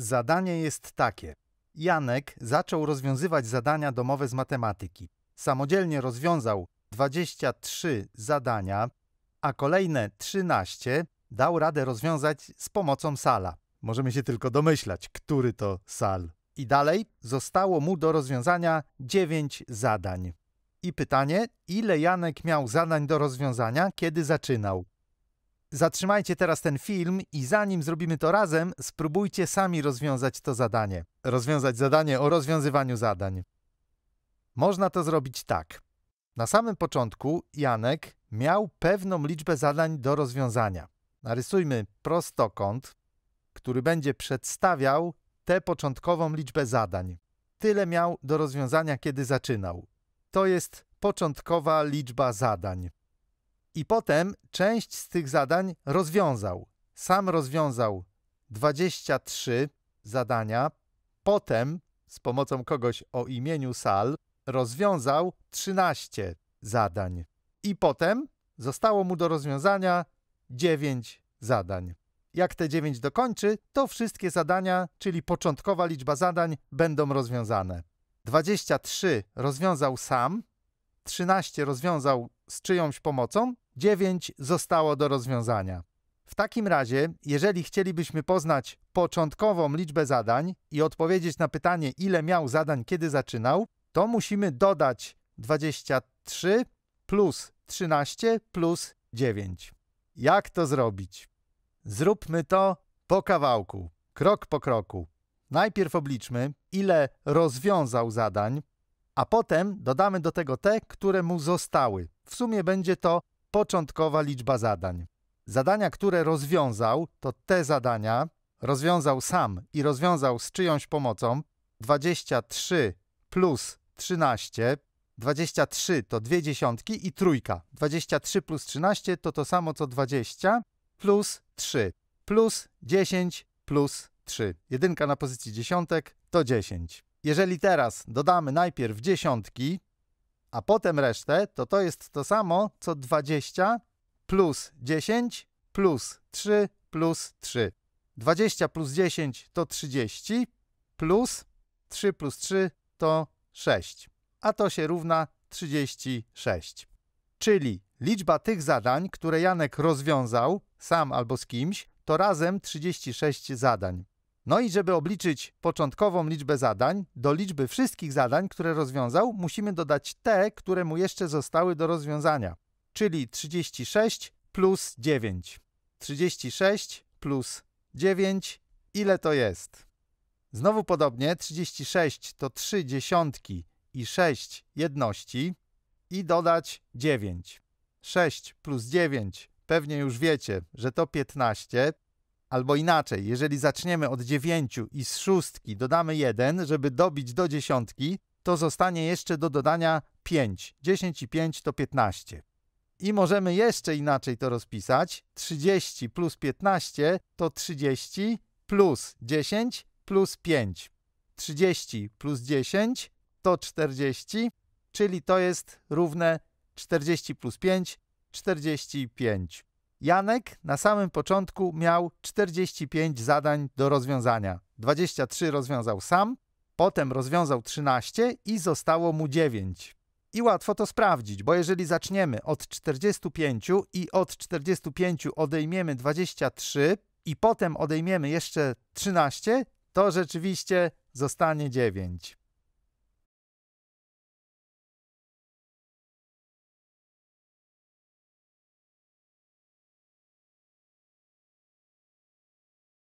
Zadanie jest takie. Janek zaczął rozwiązywać zadania domowe z matematyki. Samodzielnie rozwiązał 23 zadania, a kolejne 13 dał radę rozwiązać z pomocą sala. Możemy się tylko domyślać, który to sal. I dalej zostało mu do rozwiązania 9 zadań. I pytanie, ile Janek miał zadań do rozwiązania, kiedy zaczynał? Zatrzymajcie teraz ten film i zanim zrobimy to razem, spróbujcie sami rozwiązać to zadanie. Rozwiązać zadanie o rozwiązywaniu zadań. Można to zrobić tak. Na samym początku Janek miał pewną liczbę zadań do rozwiązania. Narysujmy prostokąt, który będzie przedstawiał tę początkową liczbę zadań. Tyle miał do rozwiązania, kiedy zaczynał. To jest początkowa liczba zadań. I potem część z tych zadań rozwiązał. Sam rozwiązał 23 zadania, potem z pomocą kogoś o imieniu Sal rozwiązał 13 zadań. I potem zostało mu do rozwiązania 9 zadań. Jak te 9 dokończy, to wszystkie zadania, czyli początkowa liczba zadań, będą rozwiązane. 23 rozwiązał sam, 13 rozwiązał z czyjąś pomocą, 9 zostało do rozwiązania. W takim razie, jeżeli chcielibyśmy poznać początkową liczbę zadań i odpowiedzieć na pytanie, ile miał zadań, kiedy zaczynał, to musimy dodać 23 plus 13 plus 9. Jak to zrobić? Zróbmy to po kawałku, krok po kroku. Najpierw obliczmy, ile rozwiązał zadań, a potem dodamy do tego te, które mu zostały. W sumie będzie to początkowa liczba zadań. Zadania, które rozwiązał, to te zadania rozwiązał sam i rozwiązał z czyjąś pomocą 23 plus 13. 23 to dwie dziesiątki i trójka. 23 plus 13 to to samo co 20 plus 3 plus 10 plus 3. Jedynka na pozycji dziesiątek to 10. Jeżeli teraz dodamy najpierw dziesiątki, a potem resztę, to to jest to samo co 20 plus 10 plus 3 plus 3. 20 plus 10 to 30 plus 3 plus 3 to 6, a to się równa 36. Czyli liczba tych zadań, które Janek rozwiązał, sam albo z kimś, to razem 36 zadań. No i żeby obliczyć początkową liczbę zadań, do liczby wszystkich zadań, które rozwiązał, musimy dodać te, które mu jeszcze zostały do rozwiązania, czyli 36 plus 9. 36 plus 9, ile to jest? Znowu podobnie, 36 to 3 dziesiątki i 6 jedności i dodać 9. 6 plus 9, pewnie już wiecie, że to 15, Albo inaczej, jeżeli zaczniemy od dziewięciu i z szóstki dodamy jeden, żeby dobić do dziesiątki, to zostanie jeszcze do dodania 5. 10 i 5 to 15. I możemy jeszcze inaczej to rozpisać. 30 plus 15 to 30 plus 10 plus 5. 30 plus 10 to 40, czyli to jest równe 40 plus 5, 45. Janek na samym początku miał 45 zadań do rozwiązania. 23 rozwiązał sam, potem rozwiązał 13 i zostało mu 9. I łatwo to sprawdzić, bo jeżeli zaczniemy od 45 i od 45 odejmiemy 23 i potem odejmiemy jeszcze 13, to rzeczywiście zostanie 9.